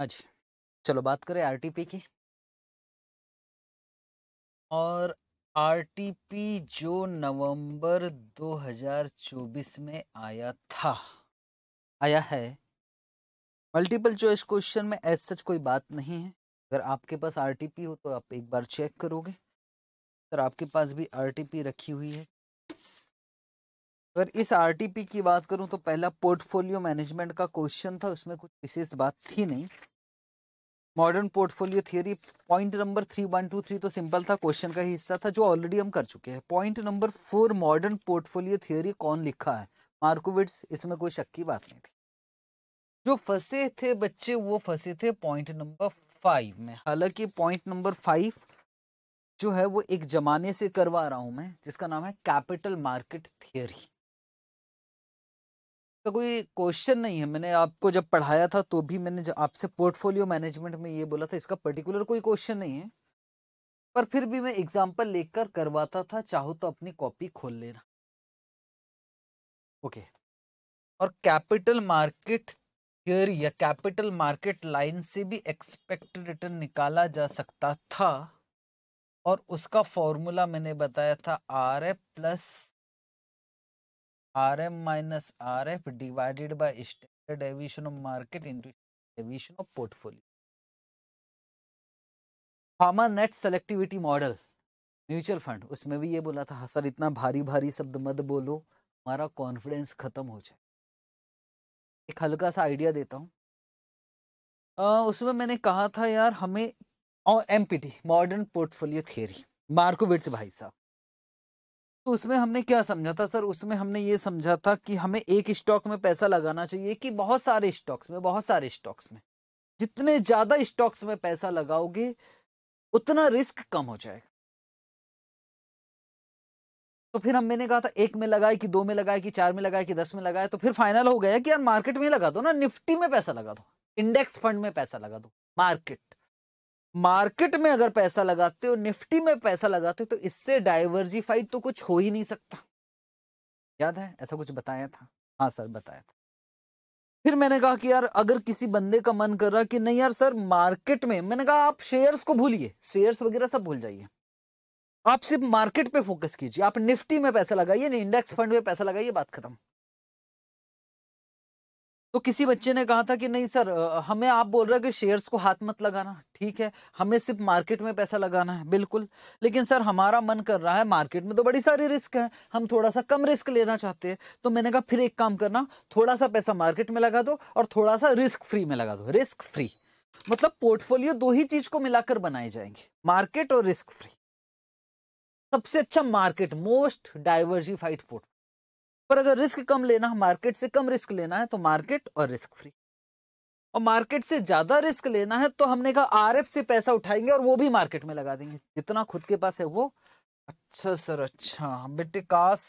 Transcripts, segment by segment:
अच्छा चलो बात करें आरटीपी की और आरटीपी जो नवंबर 2024 में आया था आया है मल्टीपल चॉइस क्वेश्चन में एज सच कोई बात नहीं है अगर आपके पास आरटीपी हो तो आप एक बार चेक करोगे सर आपके पास भी आरटीपी रखी हुई है अगर इस आरटीपी की बात करूं तो पहला पोर्टफोलियो मैनेजमेंट का क्वेश्चन था उसमें कुछ विशेष बात थी नहीं modern portfolio theory point number three one two three तो सिंपल था क्वेश्चन का हिस्सा था जो ऑलरेडी हम कर चुके हैं point number four modern portfolio theory कौन लिखा है मार्कोविट्स इसमें कोई शक की बात नहीं थी जो फंसे थे बच्चे वो फंसे थे पॉइंट नंबर फाइव में हालांकि पॉइंट नंबर फाइव जो है वो एक जमाने से करवा रहा हूं मैं जिसका नाम है कैपिटल मार्केट थियोरी इसका कोई क्वेश्चन नहीं है मैंने आपको जब पढ़ाया था तो भी मैंने आपसे पोर्टफोलियो मैनेजमेंट में ये बोला था इसका पर्टिकुलर कोई क्वेश्चन नहीं है पर फिर भी मैं एग्जाम्पल लेकर करवाता था चाहो तो अपनी कॉपी खोल लेना ओके okay. और कैपिटल मार्केट थियोरी या कैपिटल मार्केट लाइन से भी एक्सपेक्टेड रिटर्न निकाला जा सकता था और उसका फॉर्मूला मैंने बताया था R F plus R M minus R F divided by standard deviation of market into deviation of portfolio Fama net selectivity model mutual fund उसमें भी ये बोला था हाँ सर इतना भारी भारी शब्द मत बोलो हमारा कॉन्फिडेंस खत्म हो जाए एक हल्का सा आइडिया देता हूँ उसमें मैंने कहा था यार हमें M P T modern portfolio theory Markowitz भाई साहब तो उसमें हमने क्या समझा था सर उसमें हमने ये समझा था कि हमें एक स्टॉक में पैसा लगाना चाहिए कि बहुत सारे स्टॉक्स में बहुत सारे स्टॉक्स में जितने ज्यादा स्टॉक्स में पैसा लगाओगे उतना रिस्क कम हो जाएगा तो फिर हम मैंने कहा था एक में लगाए कि दो में लगाए कि चार में लगाए कि दस में लगाए तो फिर फाइनल हो गया कि यार मार्केट में लगा दो ना निफ्टी में पैसा लगा दो इंडेक्स फंड में पैसा लगा दो मार्केट मार्केट में अगर पैसा लगाते हो निफ्टी में पैसा लगाते हो तो इससे डाइवर्जिफाइड तो कुछ हो ही नहीं सकता याद है ऐसा कुछ बताया था हाँ सर बताया था फिर मैंने कहा कि यार अगर किसी बंदे का मन कर रहा कि नहीं यार सर मार्केट में मैंने कहा आप शेयर्स को भूलिए शेयर्स वगैरह सब भूल जाइए आप सिर्फ मार्केट पे फोकस कीजिए आप निफ्टी में पैसा लगाइए नहीं इंडेक्स फंड में पैसा लगाइए बात खत्म तो किसी बच्चे ने कहा था कि नहीं सर हमें आप बोल रहे हो कि शेयर्स को हाथ मत लगाना ठीक है हमें सिर्फ मार्केट में पैसा लगाना है बिल्कुल लेकिन सर हमारा मन कर रहा है मार्केट में तो बड़ी सारी रिस्क है हम थोड़ा सा कम रिस्क लेना चाहते हैं तो मैंने कहा फिर एक काम करना थोड़ा सा पैसा मार्केट में लगा दो और थोड़ा सा रिस्क फ्री में लगा दो रिस्क फ्री मतलब पोर्टफोलियो दो ही चीज को मिलाकर बनाए जाएंगे मार्केट और रिस्क फ्री सबसे अच्छा मार्केट मोस्ट डाइवर्सिफाइड पोर्टफोलियो पर अगर रिस्क कम लेना मार्केट से कम रिस्क लेना है तो मार्केट और रिस्क फ्री और मार्केट से ज्यादा रिस्क लेना है तो हमने कहा आरएफ से पैसा उठाएंगे और वो भी मार्केट में लगा देंगे जितना खुद के पास है वो अच्छा सर अच्छा बेटे काश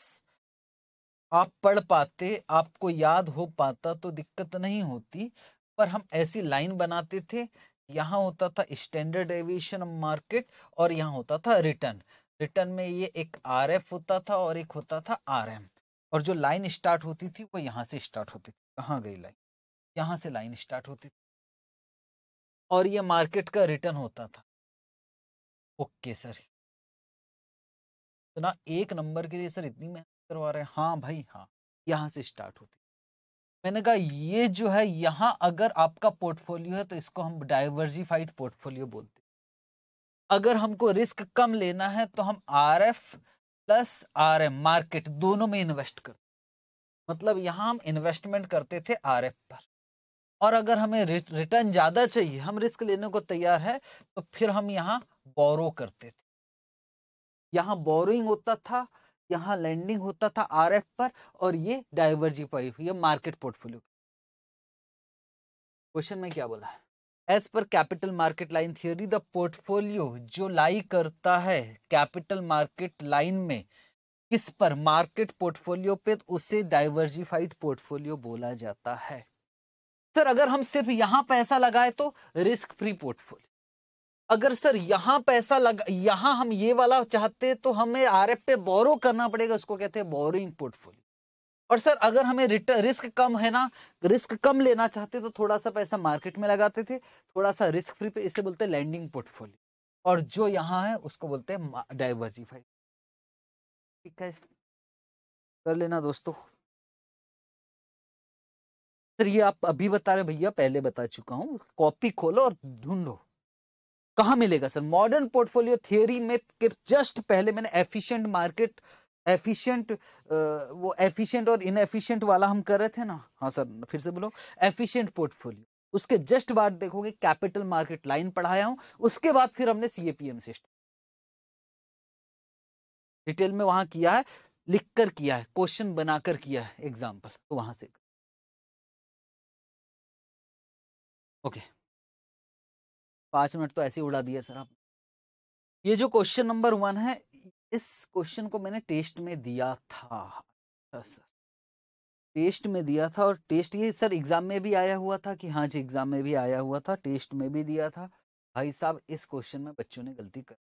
आप पढ़ पाते आपको याद हो पाता तो दिक्कत नहीं होती पर हम ऐसी लाइन बनाते थे यहाँ होता था स्टैंडर्ड एविएशन मार्केट और यहाँ होता था रिटर्न रिटर्न में ये एक आरएफ होता था और एक होता था आरएम और जो लाइन स्टार्ट होती थी वो यहाँ से स्टार्ट होती थी कहाँ गई लाइन यहाँ से लाइन स्टार्ट होती थी और ये मार्केट का रिटर्न होता था ओके सर तो ना एक नंबर के लिए सर इतनी मेहनत करवा रहे हैं हाँ भाई हाँ यहाँ से स्टार्ट होती मैंने कहा ये जो है यहाँ अगर आपका पोर्टफोलियो है तो इसको हम डाइवर्सिफाइड पोर्टफोलियो बोलते हैं अगर हमको रिस्क कम लेना है तो हम R F plus R M market दोनों में इन्वेस्ट करते मतलब यहां हम इन्वेस्टमेंट करते थे आर एफ पर और अगर हमें रिटर्न ज़्यादा चाहिए हम रिस्क लेने को तैयार है तो फिर हम यहाँ बोरो करते थे यहाँ बोरोइंग होता था यहाँ लैंडिंग होता था आर एफ पर और ये डाइवर्जिफाई हुई है मार्केट पोर्टफोलियो क्वेश्चन में क्या बोला है as per capital market line theory the portfolio जो लाई करता है कैपिटल मार्केट लाइन में किस पर मार्केट पोर्टफोलियो पे तो उसे डाइवर्सिफाइड पोर्टफोलियो बोला जाता है सर अगर हम सिर्फ यहां पैसा लगाए तो रिस्क फ्री पोर्टफोलियो अगर सर यहां पैसा लगा यहां हम ये वाला चाहते तो हमें आर पे बोरो करना पड़ेगा उसको कहते हैं बोरोइंग पोर्टफोलियो और सर अगर हमें रिटर्न रिस्क कम है ना रिस्क कम लेना चाहते तो थोड़ा सा पैसा मार्केट में लगाते थे थोड़ा सा रिस्क फ्री पे इसे बोलते हैं लैंडिंग पोर्टफोलियो और जो यहाँ है उसको बोलते हैं डाइवर्सिफाई ठीक है कर लेना दोस्तों सर ये आप अभी बता रहे भैया पहले बता चुका हूँ कॉपी खोलो और ढूंढो कहाँ मिलेगा सर मॉडर्न पोर्टफोलियो थियोरी में जस्ट पहले मैंने एफिशिएंट मार्केट एफिशिएंट वो एफिशिएंट और इनएफिशिएंट वाला हम कर रहे थे ना हाँ सर फिर से बोलो एफिशिएंट पोर्टफोलियो उसके जस्ट बाद देखोगे कैपिटल मार्केट लाइन पढ़ाया हूं उसके बाद फिर हमने सीएपीएम सिस्टम डिटेल में वहां किया है लिख कर किया है क्वेश्चन बनाकर किया है एग्जाम्पल तो वहां से ओके okay. पांच मिनट तो ऐसे ही उड़ा दिया सर आप ये जो क्वेश्चन नंबर वन है इस क्वेश्चन को मैंने टेस्ट में दिया था अच्छा सर टेस्ट में दिया था और टेस्ट ये सर एग्जाम में भी आया हुआ था कि हाँ जी एग्जाम में भी आया हुआ था टेस्ट में भी दिया था भाई साहब इस क्वेश्चन में बच्चों ने गलती कर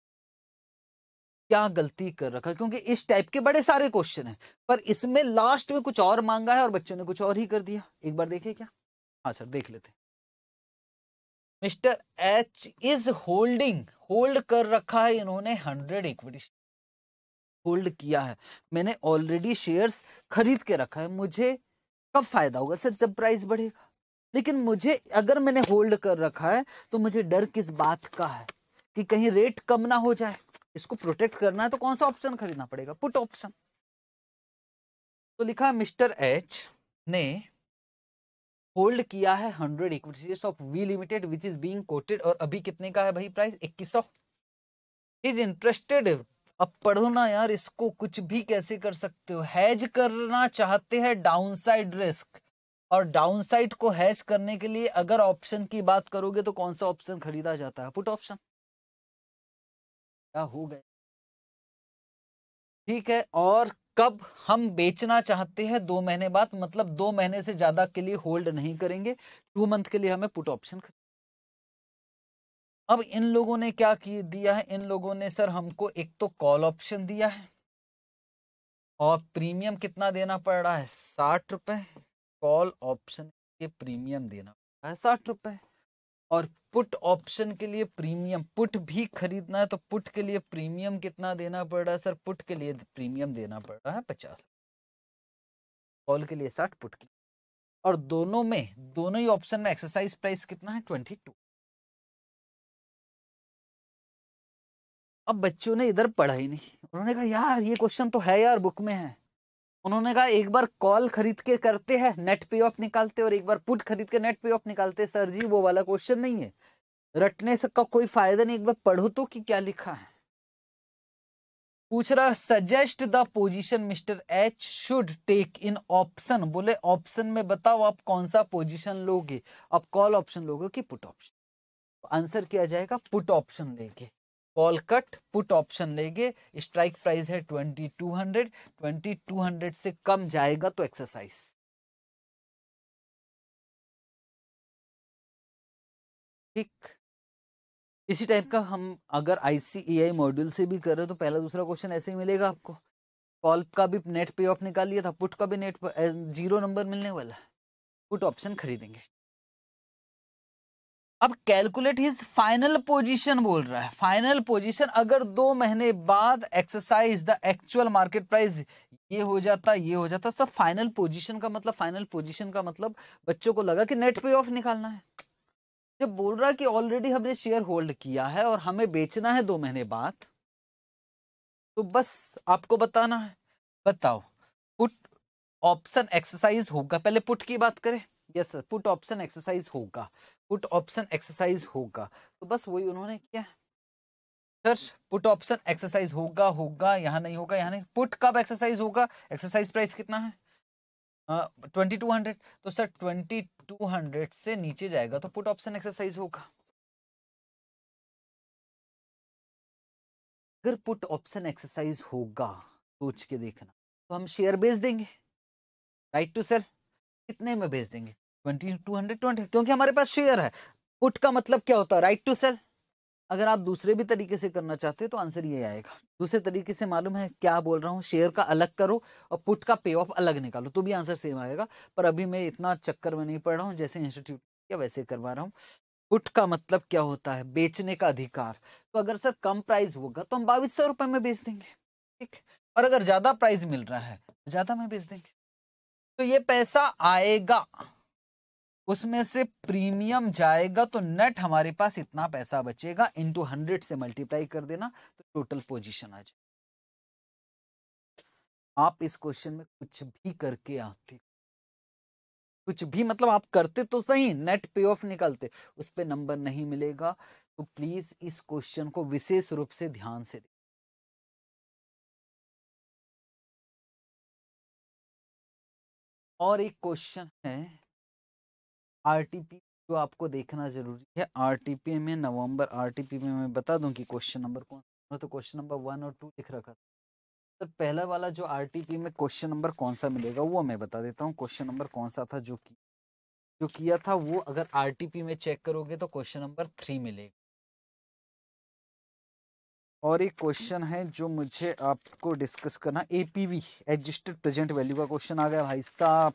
क्या गलती कर रखा क्योंकि इस टाइप के बड़े सारे क्वेश्चन हैं पर इसमें लास्ट में कुछ और मांगा है और बच्चों ने कुछ और ही कर दिया एक बार देखिए क्या हाँ सर देख लेते mister H is holding hold कर रखा है इन्होंने हंड्रेड इक्विटी होल्ड किया है मैंने ऑलरेडी शेयर्स खरीद के रखा है मुझे कब फायदा होगा सर जब प्राइस बढ़ेगा लेकिन मुझे अगर मैंने होल्ड कर रखा है तो मुझे डर किस बात का है कि कहीं रेट कम ना हो जाए इसको प्रोटेक्ट करना है तो कौन सा ऑप्शन खरीदना पड़ेगा पुट ऑप्शन तो लिखा मिस्टर एच ने होल्ड किया है hundred equity of V limited which is being quoted और अभी कितने का है भाई प्राइस इक्कीस सौ इज इंटरेस्टेड अब पढ़ो ना यार इसको कुछ भी कैसे कर सकते हो हैज करना चाहते हैं डाउनसाइड रिस्क और डाउनसाइड को हैज करने के लिए अगर ऑप्शन की बात करोगे तो कौन सा ऑप्शन खरीदा जाता है पुट ऑप्शन क्या हो गए ठीक है और कब हम बेचना चाहते हैं दो महीने बाद मतलब दो महीने से ज्यादा के लिए होल्ड नहीं करेंगे टू मंथ के लिए हमें पुट ऑप्शन अब इन लोगों ने क्या की दिया है इन लोगों ने सर हमको एक तो कॉल ऑप्शन दिया है और प्रीमियम कितना देना पड़ रहा है साठ रुपए कॉल ऑप्शन के प्रीमियम देना पड़ रहा है साठ रुपए और पुट ऑप्शन के लिए प्रीमियम पुट भी खरीदना है तो पुट के लिए प्रीमियम कितना देना पड़ रहा है सर पुट के लिए प्रीमियम देना पड़ रहा है पचास कॉल के लिए साठ पुट के और दोनों में दोनों ही ऑप्शन में एक्सरसाइज प्राइस कितना है ट्वेंटी टू अब बच्चों ने इधर पढ़ा ही नहीं उन्होंने कहा यार ये क्वेश्चन तो है यार बुक में है उन्होंने कहा एक बार कॉल खरीद के करते हैं नेट पे ऑफ निकालते और एक बार पुट खरीद के नेट पे ऑफ निकालते सर जी वो वाला क्वेश्चन नहीं है रटने से का कोई फायदा नहीं एक बार पढ़ो तो कि क्या लिखा है पूछ रहा suggest the position mister H should take in option बोले ऑप्शन में बताओ आप कौन सा पोजीशन लोगे आप कॉल ऑप्शन लोगे कि पुट ऑप्शन आंसर किया जाएगा पुट ऑप्शन लेके कॉल कट पुट ऑप्शन लेंगे स्ट्राइक प्राइस है twenty two hundred twenty two hundred से कम जाएगा तो एक्सरसाइज ठीक इसी टाइप का हम अगर आईसीएआई मॉड्यूल से भी कर रहे हो तो पहला दूसरा क्वेश्चन ऐसे ही मिलेगा आपको कॉल का भी नेट पे ऑफ निकाल लिया था पुट का भी नेट जीरो नंबर मिलने वाला है पुट ऑप्शन खरीदेंगे अब कैलकुलेट हिज फाइनल पोजीशन बोल रहा है फाइनल पोजीशन अगर दो महीने बाद exercise the actual market price ये हो जाता ये हो जाता सब फाइनल पोजीशन का मतलब फाइनल पोजीशन का मतलब बच्चों को लगा कि नेट पे ऑफ निकालना है जब बोल रहा कि ऑलरेडी हमने शेयर होल्ड किया है और हमें बेचना है दो महीने बाद तो बस आपको बताना है बताओ पुट ऑप्शन एक्सरसाइज होगा पहले पुट की बात करें yes sir put option exercise होगा पुट ऑप्शन एक्सरसाइज होगा तो बस वही उन्होंने किया सर पुट ऑप्शन एक्सरसाइज होगा होगा यहाँ नहीं होगा यहाँ नहीं पुट कब एक्सरसाइज होगा एक्सरसाइज प्राइस कितना है ट्वेंटी टू हंड्रेड तो सर ट्वेंटी टू हंड्रेड से नीचे जाएगा तो पुट ऑप्शन एक्सरसाइज होगा अगर पुट ऑप्शन एक्सरसाइज होगा सोच के देखना तो हम शेयर बेच देंगे राइट टू सेल कितने में बेच देंगे ट्वेंटी टू हंड्रेड ट्वेंटी क्योंकि हमारे पास शेयर है पुट का मतलब क्या होता है राइट टू सेल अगर आप दूसरे भी तरीके से करना चाहते हो तो आंसर ये आएगा दूसरे तरीके से मालूम है क्या बोल रहा हूँ शेयर का अलग करो और पुट का पे ऑफ अलग निकालो तो भी आंसर सेम आएगा पर अभी मैं इतना चक्कर में नहीं पड़ रहा हूँ जैसे इंस्टीट्यूट या वैसे करवा रहा हूँ पुट का मतलब क्या होता है बेचने का अधिकार तो अगर सर कम प्राइस होगा तो हम बाईस सौ रुपये में बेच देंगे ठीक और अगर ज़्यादा प्राइस मिल रहा है ज़्यादा में बेच देंगे तो ये पैसा आएगा उसमें से प्रीमियम जाएगा तो नेट हमारे पास इतना पैसा बचेगा इनटू हंड्रेड से मल्टीप्लाई कर देना तो टोटल पोजीशन आ जाए आप इस क्वेश्चन में कुछ भी करके आते कुछ भी मतलब आप करते तो सही नेट पे ऑफ निकलते उस पर नंबर नहीं मिलेगा तो प्लीज इस क्वेश्चन को विशेष रूप से ध्यान से और एक क्वेश्चन है आरटीपी जो आपको देखना जरूरी है आरटीपी में नवंबर आरटीपी में मैं बता दूं कि क्वेश्चन नंबर कौन मैं तो क्वेश्चन नंबर वन और टू लिख रखा था तो पहला वाला जो आरटीपी में क्वेश्चन नंबर कौन सा मिलेगा वो मैं बता देता हूँ क्वेश्चन नंबर कौन सा था जो कि जो किया था वो अगर आरटीपी में चेक करोगे तो क्वेश्चन नंबर थ्री मिलेगा और एक क्वेश्चन है जो मुझे आपको डिस्कस करना एपीवी एडजस्टेड प्रेजेंट वैल्यू का क्वेश्चन आ गया भाई साहब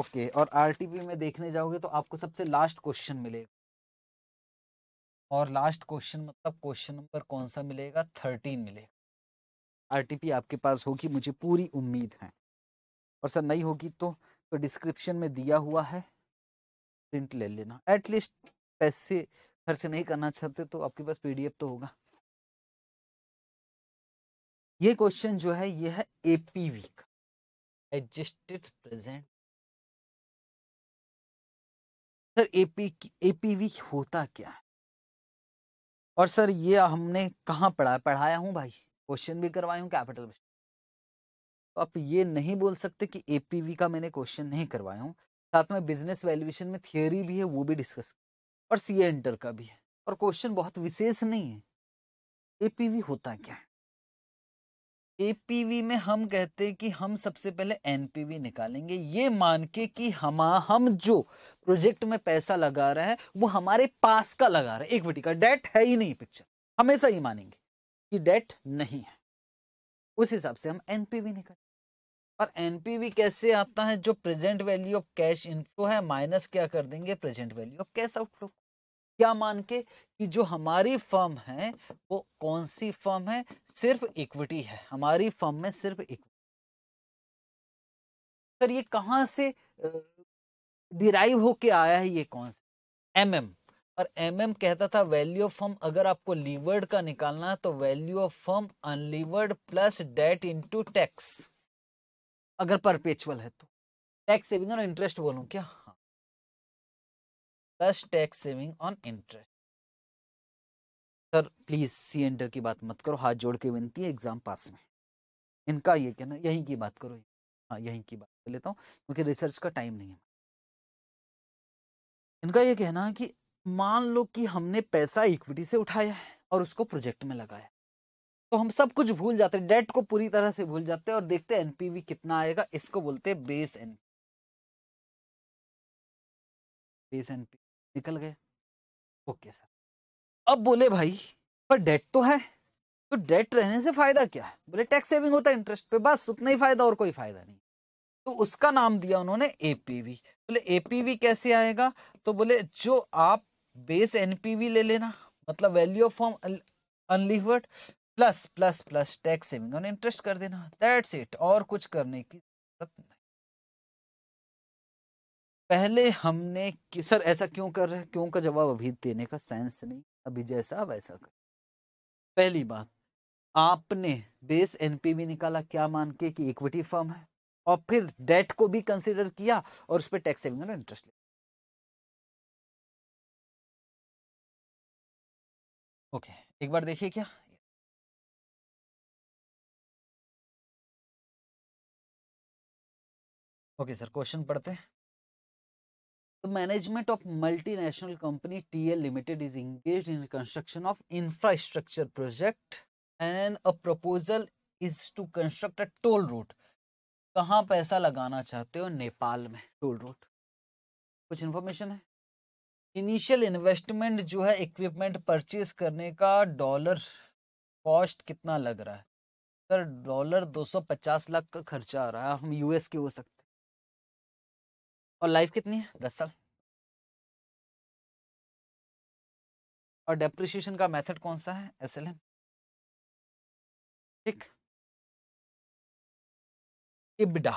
ओके और आरटीपी में देखने जाओगे तो आपको सबसे लास्ट क्वेश्चन मिलेगा और लास्ट क्वेश्चन मतलब क्वेश्चन नंबर कौन सा मिलेगा थर्टीन मिलेगा आरटीपी आपके पास होगी मुझे पूरी उम्मीद है और सर नहीं होगी तो, तो डिस्क्रिप्शन में दिया हुआ है प्रिंट ले लेना एटलीस्ट पैसे खर्च नहीं करना चाहते तो आपके पास पीडीएफ तो होगा ये क्वेश्चन जो है ये है एपीवी का adjusted present sir AP APV होता क्या है और सर ये हमने कहाँ पढ़ा पढ़ाया हूँ भाई क्वेश्चन भी करवाया हूँ कैपिटल तो आप ये नहीं बोल सकते कि एपीवी का मैंने क्वेश्चन नहीं करवाया हूँ साथ में बिजनेस वैल्यूएशन में थियोरी भी है वो भी डिस्कस और सी इंटर का भी है और क्वेश्चन बहुत विशेष नहीं है एपीवी होता क्या है एपीवी में हम कहते हैं कि हम सबसे पहले एनपीवी निकालेंगे ये मान के कि हम हम जो प्रोजेक्ट में पैसा लगा रहे हैं वो हमारे पास का लगा रहे हैं बटी का डेट है ही नहीं पिक्चर हमेशा ही मानेंगे कि डेट नहीं है उस हिसाब से हम एनपीवी निकाल और एनपीवी कैसे आता है जो present value of cash inflow है माइनस क्या कर देंगे present value of cash outflow क्या मान के कि जो हमारी फर्म है वो कौन सी फर्म है सिर्फ इक्विटी है हमारी फर्म में सिर्फ इक्विटी सर ये कहां से डिराइव होके आया है ये कौन सा एम एम और एम एम कहता था वैल्यू ऑफ फर्म अगर आपको लीवर्ड का निकालना है तो value of firm unlevered plus debt into tax अगर परपेचुअल है तो टैक्स सेविंग और इंटरेस्ट बोलूं क्या plus tax saving on interest sir please see enter की बात मत करो हाथ जोड़ के विनती है एग्जाम पास में इनका ये कहना यहीं की बात करो हाँ यहीं की बात कर लेता हूँ क्योंकि रिसर्च का टाइम नहीं है इनका ये कहना है कि मान लो कि हमने पैसा इक्विटी से उठाया है और उसको प्रोजेक्ट में लगाया तो हम सब कुछ भूल जाते हैं डेट को पूरी तरह से भूल जाते हैं और देखते हैं एनपीवी कितना आएगा इसको बोलते हैं बेस एनपी बेस एनपी निकल गए ओके सर अब बोले भाई पर डेट तो है तो डेट रहने से फायदा क्या है बोले टैक्स सेविंग होता है इंटरेस्ट पे बस उतना ही फायदा और कोई फायदा नहीं तो उसका नाम दिया उन्होंने एपीवी बोले एपीवी कैसे आएगा तो बोले जो आप बेस एनपीवी ले लेना मतलब value of firm unlevered plus plus plus tax saving उन्हें इंटरेस्ट कर देना दैट्स इट और कुछ करने की जरूरत नहीं पहले हमने कि, सर ऐसा क्यों कर रहे हैं क्यों का जवाब अभी देने का सेंस नहीं अभी जैसा वैसा कर पहली बात आपने बेस एनपीवी निकाला क्या मान के कि इक्विटी फर्म है और फिर डेट को भी कंसिडर किया और उस पर टैक्स सेविंग और इंटरेस्ट लिया ओके एक बार देखिए क्या ओके सर क्वेश्चन पढ़ते हैं The management of multinational company TL Limited is engaged in construction of infrastructure project and a proposal is to construct a toll road. कहाँ पैसा लगाना चाहते हो नेपाल में टोल रोड कुछ इन्फॉर्मेशन है इनिशियल इन्वेस्टमेंट जो है इक्विपमेंट परचेज करने का डॉलर कॉस्ट कितना लग रहा है सर डॉलर 250 लाख का खर्चा आ रहा है हम यूएस के हो सकते और लाइफ कितनी है दस साल और डेप्रिशिएशन का मेथड कौन सा है एस एल एम ठीक EBITDA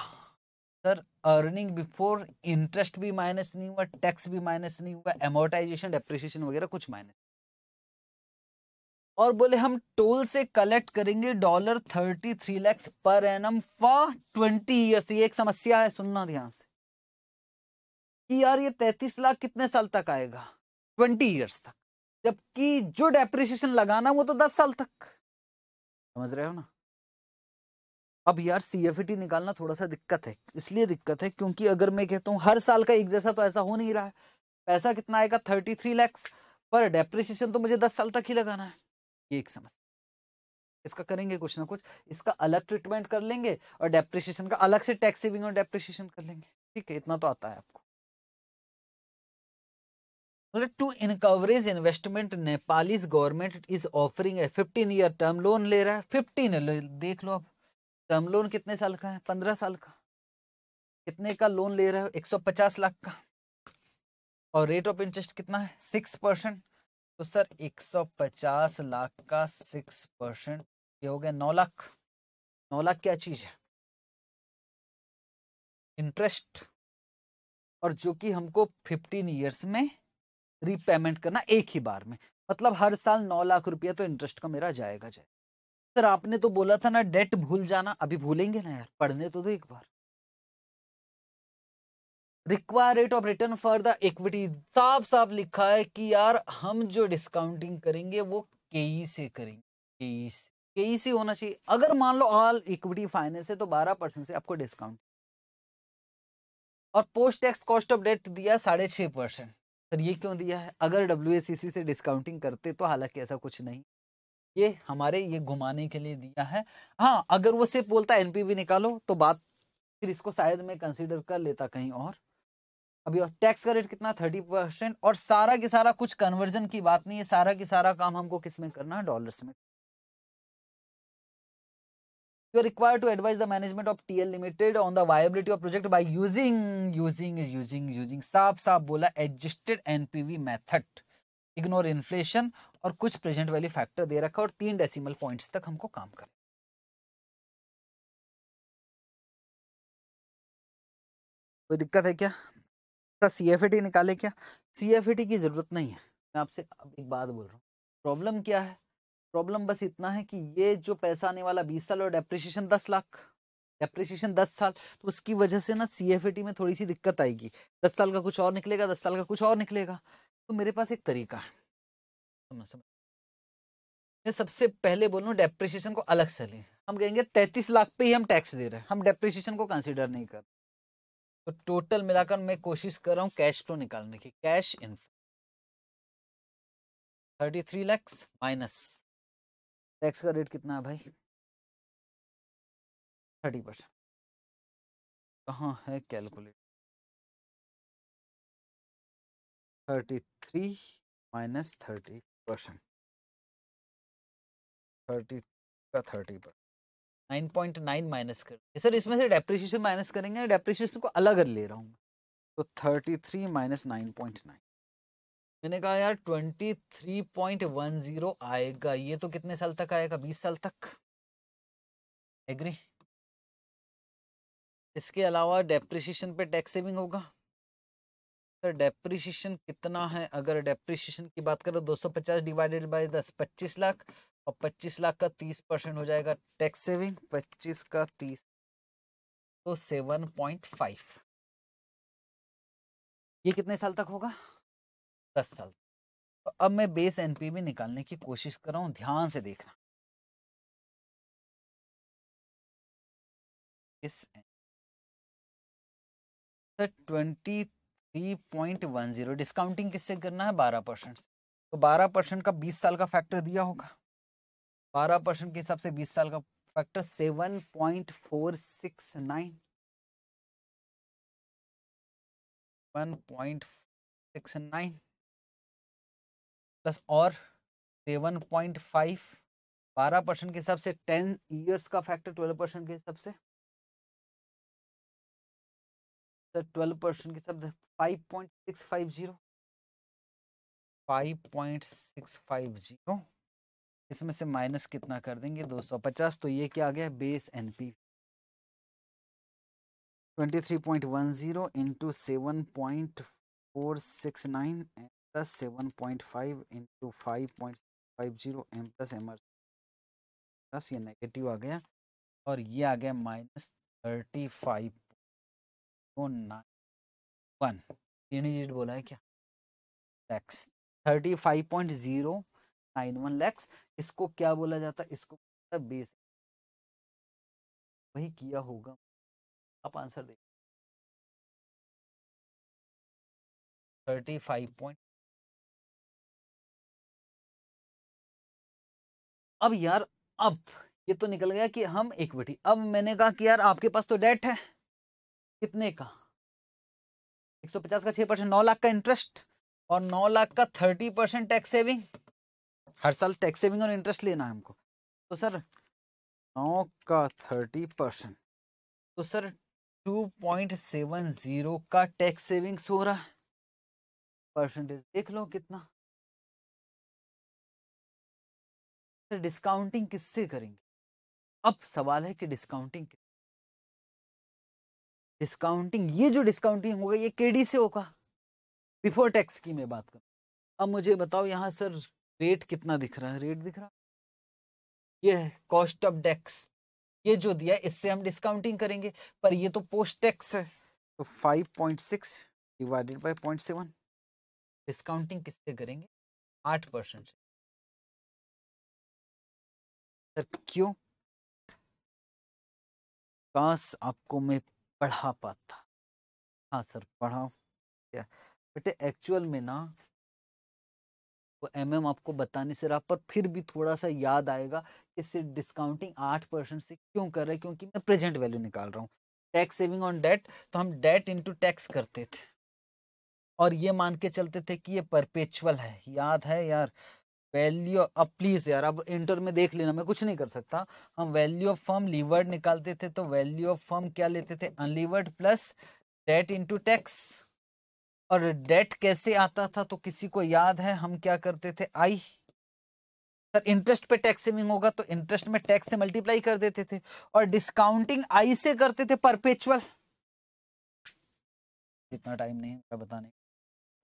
sir earning before interest भी माइनस नहीं हुआ टैक्स भी माइनस नहीं हुआ एमोर्टाइजेशन डेप्रिशिएशन वगैरह कुछ माइनस और बोले हम टोल से कलेक्ट करेंगे dollar thirty three lakhs per annum for twenty years ये एक समस्या है सुनना ध्यान से कि यार ये तैतीस लाख कितने साल तक आएगा ट्वेंटी ईयर्स तक जबकि जो डेप्रिसिएशन लगाना वो तो दस साल तक समझ रहे हो ना अब यार सी निकालना थोड़ा सा दिक्कत है इसलिए दिक्कत है क्योंकि अगर मैं कहता हूँ हर साल का एक जैसा तो ऐसा हो नहीं रहा है पैसा कितना आएगा थर्टी थ्री लैक्स पर डेप्रिसिएशन तो मुझे दस साल तक ही लगाना है ये एक समस्या इसका करेंगे कुछ ना कुछ इसका अलग ट्रीटमेंट कर लेंगे और डेप्रिसिएशन का अलग से टैक्स सेविंग और डेप्रिसिएशन कर लेंगे ठीक है इतना तो आता है आपको मतलब to encourage investment Nepalese government is offering है फिफ्टीन ईयर टर्म लोन ले रहा है फिफ्टीन देख लो अब टर्म लोन कितने साल का है पंद्रह साल का कितने का लोन ले रहे हो एक सौ पचास लाख का और रेट ऑफ इंटरेस्ट कितना है सिक्स परसेंट तो सर एक सौ पचास लाख का सिक्स परसेंट ये हो गया नौ लाख नौ लाख क्या चीज है इंटरेस्ट और जो कि हमको फिफ्टीन ईयर्स में रीपेमेंट करना एक ही बार में मतलब हर साल नौ लाख रुपया तो इंटरेस्ट का मेरा जाएगा जाए सर आपने तो बोला था ना डेट भूल जाना अभी भूलेंगे ना यार पढ़ने तो दो एक बार require rate of return for the equity साफ साफ लिखा है कि यार हम जो डिस्काउंटिंग करेंगे वो केई से e करेंगे केई से केई से होना चाहिए अगर मान लो ऑल इक्विटी फाइनेंस है तो बारह परसेंट से आपको डिस्काउंट और post tax cost of debt दिया साढ़े छह परसेंट सर ये क्यों दिया है अगर डब्ल्यू से डिस्काउंटिंग करते तो हालांकि ऐसा कुछ नहीं ये हमारे ये घुमाने के लिए दिया है हाँ अगर वो सिर्फ बोलता एनपीवी निकालो तो बात फिर इसको शायद मैं कंसिडर कर लेता कहीं और अभी और टैक्स का रेट कितना थर्टी परसेंट और सारा के सारा कुछ कन्वर्जन की बात नहीं है सारा के सारा काम हमको किस में करना है डॉलर्स में you are require to advise the management of TL limited on the viability of project by using using using using साफ साफ बोला adjusted NPV method ignore inflation और कुछ प्रेजेंट वैल्यू फैक्टर दे रखा और तीन डेसिमल पॉइंट्स तक हमको काम करें कोई दिक्कत है क्या सी एफ ए टी निकाले क्या सी एफ ए टी की जरूरत नहीं है मैं आपसे अब एक बात बोल रहा हूँ प्रॉब्लम क्या है प्रॉब्लम बस इतना है कि ये जो पैसा आने वाला बीस साल और डेप्रिसिएशन दस लाख डेप्रिसिएशन दस साल तो उसकी वजह से ना सी में थोड़ी सी दिक्कत आएगी दस साल का कुछ और निकलेगा दस साल का कुछ और निकलेगा तो मेरे पास एक तरीका है समझ तो समझ मैं सबसे पहले बोलूँ डेप्रिसिएशन को अलग से लें हम कहेंगे तैंतीस लाख पे ही हम टैक्स दे रहे हैं हम डेप्रिसिएशन को कंसिडर नहीं कर तो टोटल मिलाकर मैं कोशिश कर रहा हूँ कैश फ्लो निकालने की cash inflow thirty three lakhs minus tax का रेट कितना है भाई थर्टी परसेंट कहाँ है calculate thirty three minus thirty percent thirty का thirty percent nine point nine minus कर सर इसमें से डेप्रीशिएशन माइनस करेंगे डेप्रीशिएशन को अलग कर ले रहा हूँ तो thirty three minus nine point nine मैंने कहा यार twenty three point one zero आएगा ये तो कितने साल तक आएगा बीस साल तक एग्री इसके अलावा डेप्रिसिएशन पे टैक्स सेविंग होगा सर तो डेप्रिसिएशन कितना है अगर डेप्रिसिएशन की बात करो पचास डिवाइडेड बाय दस पच्चीस लाख और पच्चीस लाख का तीस परसेंट हो जाएगा टैक्स सेविंग पच्चीस का तीस तो फाइव ये कितने साल तक होगा दस साल तो अब मैं बेस एनपीवी निकालने की कोशिश कर रहा हूं ध्यान से देखना इस twenty three point one zero discounting किससे करना है बारह परसेंट तो बारह परसेंट का बीस साल का फैक्टर दिया होगा बारह परसेंट के हिसाब से बीस साल का factor seven point four six nine one point six nine plus और सेवन पॉइंट फाइव बारह परसेंट के हिसाब से टेन ईयर्स का फैक्टर ट्वेल्व परसेंट के हिसाब से ट्वेल्व परसेंट के हिसाब से five point six five zero five point six five zero इसमें से माइनस कितना कर देंगे दो सौ पचास तो ये क्या आ गया base N P twenty three point one zero into seven point four six nine plus seven point five into five point five zero M plus M R plus ये नेगेटिव आ गया और ये आ गया minus thirty five two nine one तीन digit बोला है क्या lakhs thirty five point zero nine one lakhs इसको क्या बोला जाता है इसको बेस वही किया होगा आप आंसर देख थर्टी फाइव पॉइंट अब यार अब ये तो निकल गया कि हम इक्विटी अब मैंने कहा कि यार आपके पास तो डेट है कितने का 150 का 6 परसेंट नौ लाख का इंटरेस्ट और 9 लाख का 30 परसेंट टैक्स सेविंग हर साल टैक्स सेविंग और इंटरेस्ट लेना है हमको तो सर नौ का 30 परसेंट तो सर 2.70 का टैक्स सेविंग्स हो रहा है परसेंटेज देख लो कितना सर डिस्काउंटिंग किससे करेंगे अब सवाल है कि डिस्काउंटिंग डिस्काउंटिंग ये जो डिस्काउंटिंग होगा ये केडी से होगा बिफोर टैक्स की मैं बात करूं अब मुझे बताओ यहाँ सर रेट कितना दिख रहा है रेट दिख रहा ये कॉस्ट ऑफ टैक्स ये जो दिया इससे हम डिस्काउंटिंग करेंगे पर ये तो पोस्ट टैक्स है तो 5.6 डिवाइडेड बाय 0.7 डिस्काउंटिंग किससे करेंगे आठ परसेंट सर क्यों काश आपको मैं पढ़ा पाता हाँ सर पढ़ा क्या बेटे एक्चुअल में ना वो एम एम आपको बताने से रहा पर फिर भी थोड़ा सा याद आएगा कि सिर्फ डिस्काउंटिंग आठ परसेंट से क्यों कर रहे हैं क्योंकि मैं प्रेजेंट वैल्यू निकाल रहा हूँ टैक्स सेविंग ऑन डेट तो हम डेट इंटू टैक्स करते थे और ये मान के चलते थे कि ये परपेचुअल है याद है यार वैल्यू अब प्लीज़ यार अब इंटर में देख लेना मैं कुछ नहीं कर सकता हम वैल्यू ऑफ फर्म लीवर्ड निकालते थे तो वैल्यू ऑफ फर्म क्या लेते थे unlevered plus debt into tax और डेट कैसे आता था तो किसी को याद है हम क्या करते थे आई सर इंटरेस्ट पे टैक्स सेविंग होगा तो इंटरेस्ट में टैक्स से मल्टीप्लाई कर देते थे और डिस्काउंटिंग आई से करते थे परपेचुअल इतना टाइम नहीं बताने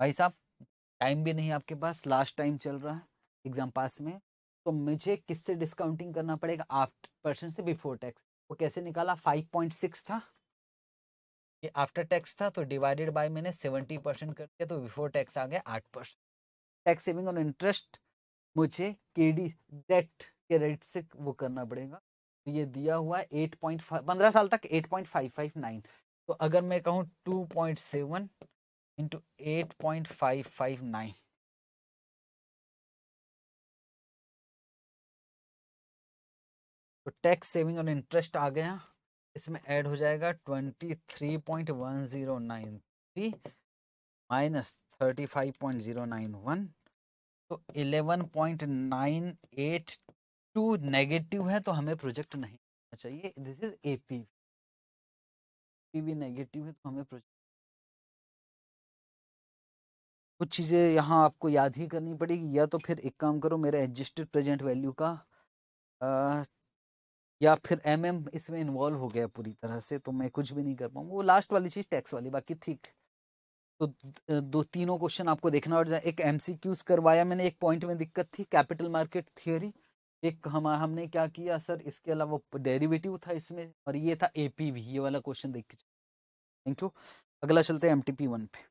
भाई साहब टाइम भी नहीं आपके पास लास्ट टाइम चल रहा है एग्जाम पास में तो मुझे किससे डिस्काउंटिंग करना पड़ेगा आफ्टर परसेंट से बिफोर टैक्स वो कैसे निकाला फाइव पॉइंट सिक्स था ये आफ्टर टैक्स था तो डिवाइडेड बाय मैंने सेवेंटी परसेंट कर दिया तो बिफोर टैक्स आ गया आठ percent tax saving on interest मुझे के डी डेट के रेट से वो करना पड़ेगा तो ये दिया हुआ एट पॉइंट पंद्रह साल तक eight point five five nine तो अगर मैं कहूँ two point seven into eight point five five nine तो टैक्स सेविंग और इंटरेस्ट आ गया इसमें ऐड हो जाएगा twenty three point one zero nine three minus thirty five point zero nine one तो eleven point nine eight two negative है तो हमें प्रोजेक्ट नहीं करना चाहिए this is A P V भी नेगेटिव है तो हमें प्रोजेक्ट कुछ चीज़ें यहाँ आपको याद ही करनी पड़ेगी या तो फिर एक काम करो मेरे एडजस्टेड प्रेजेंट वैल्यू का आ, या फिर एम एम इसमें इन्वॉल्व हो गया पूरी तरह से तो मैं कुछ भी नहीं कर पाऊंगा वो लास्ट वाली चीज़ टैक्स वाली बाकी ठीक तो दो तीनों क्वेश्चन आपको देखना और एक एम करवाया मैंने एक पॉइंट में दिक्कत थी कैपिटल मार्केट थियोरी एक हम हमने क्या किया सर इसके अलावा डेरिवेटिव था इसमें और ये था ए ये वाला क्वेश्चन देख के थैंक यू अगला चलते हैं एम टी पी वन पे